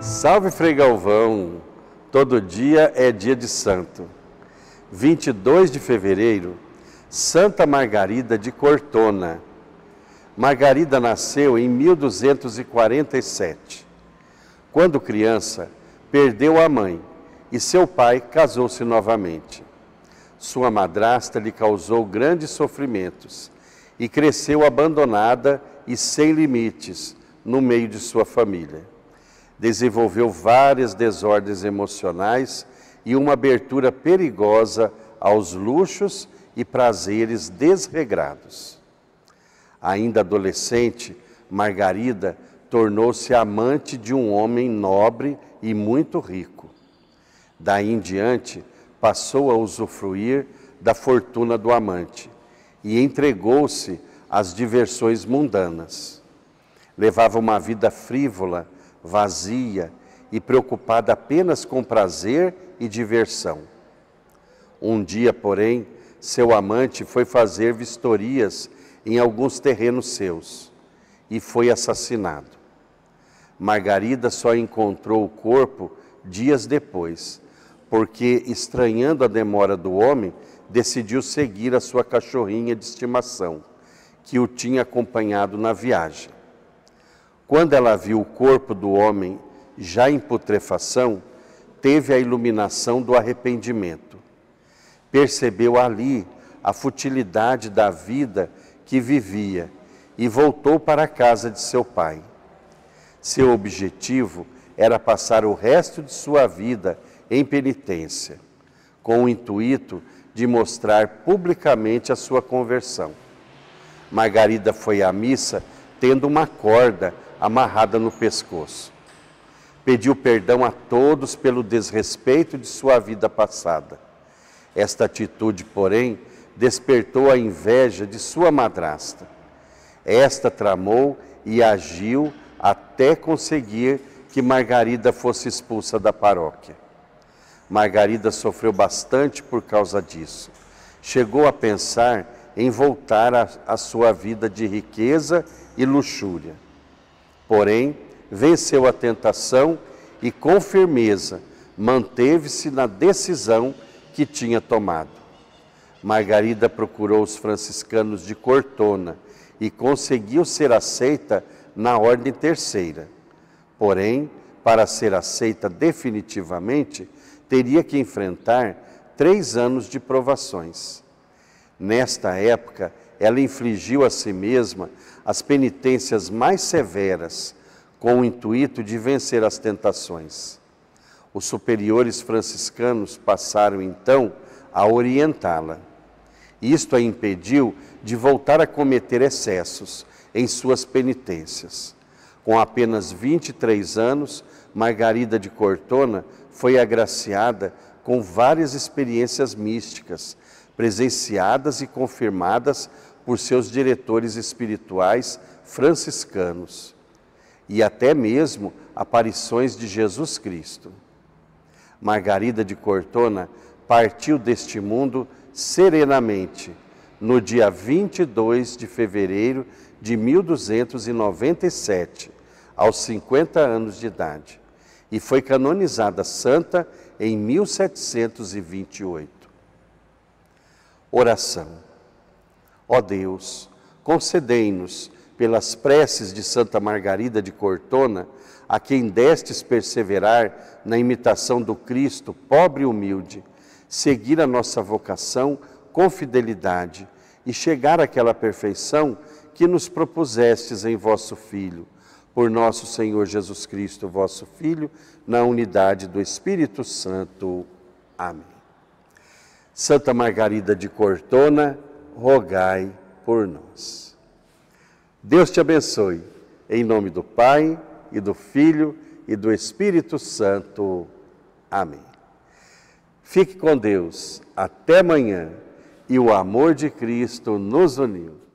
Salve Frei Galvão, todo dia é dia de santo. 22 de fevereiro, Santa Margarida de Cortona. Margarida nasceu em 1247. Quando criança, perdeu a mãe e seu pai casou-se novamente. Sua madrasta lhe causou grandes sofrimentos e cresceu abandonada e sem limites no meio de sua família desenvolveu várias desordens emocionais e uma abertura perigosa aos luxos e prazeres desregrados. Ainda adolescente, Margarida tornou-se amante de um homem nobre e muito rico. Daí em diante, passou a usufruir da fortuna do amante e entregou-se às diversões mundanas. Levava uma vida frívola vazia e preocupada apenas com prazer e diversão. Um dia, porém, seu amante foi fazer vistorias em alguns terrenos seus e foi assassinado. Margarida só encontrou o corpo dias depois, porque, estranhando a demora do homem, decidiu seguir a sua cachorrinha de estimação, que o tinha acompanhado na viagem. Quando ela viu o corpo do homem já em putrefação, teve a iluminação do arrependimento. Percebeu ali a futilidade da vida que vivia e voltou para a casa de seu pai. Seu objetivo era passar o resto de sua vida em penitência, com o intuito de mostrar publicamente a sua conversão. Margarida foi à missa tendo uma corda amarrada no pescoço. Pediu perdão a todos pelo desrespeito de sua vida passada. Esta atitude, porém, despertou a inveja de sua madrasta. Esta tramou e agiu até conseguir que Margarida fosse expulsa da paróquia. Margarida sofreu bastante por causa disso. Chegou a pensar em voltar à sua vida de riqueza e luxúria. Porém, venceu a tentação e, com firmeza, manteve-se na decisão que tinha tomado. Margarida procurou os franciscanos de Cortona e conseguiu ser aceita na ordem terceira. Porém, para ser aceita definitivamente, teria que enfrentar três anos de provações. Nesta época, ela infligiu a si mesma as penitências mais severas, com o intuito de vencer as tentações. Os superiores franciscanos passaram então a orientá-la. Isto a impediu de voltar a cometer excessos em suas penitências. Com apenas 23 anos, Margarida de Cortona foi agraciada com várias experiências místicas, presenciadas e confirmadas por seus diretores espirituais franciscanos, e até mesmo aparições de Jesus Cristo. Margarida de Cortona partiu deste mundo serenamente no dia 22 de fevereiro de 1297, aos 50 anos de idade, e foi canonizada santa em 1728. Oração. Ó Deus, concedei-nos, pelas preces de Santa Margarida de Cortona, a quem destes perseverar na imitação do Cristo, pobre e humilde, seguir a nossa vocação com fidelidade e chegar àquela perfeição que nos propusestes em vosso Filho, por nosso Senhor Jesus Cristo, vosso Filho, na unidade do Espírito Santo. Amém. Santa Margarida de Cortona, rogai por nós. Deus te abençoe, em nome do Pai e do Filho e do Espírito Santo. Amém. Fique com Deus, até amanhã, e o amor de Cristo nos uniu.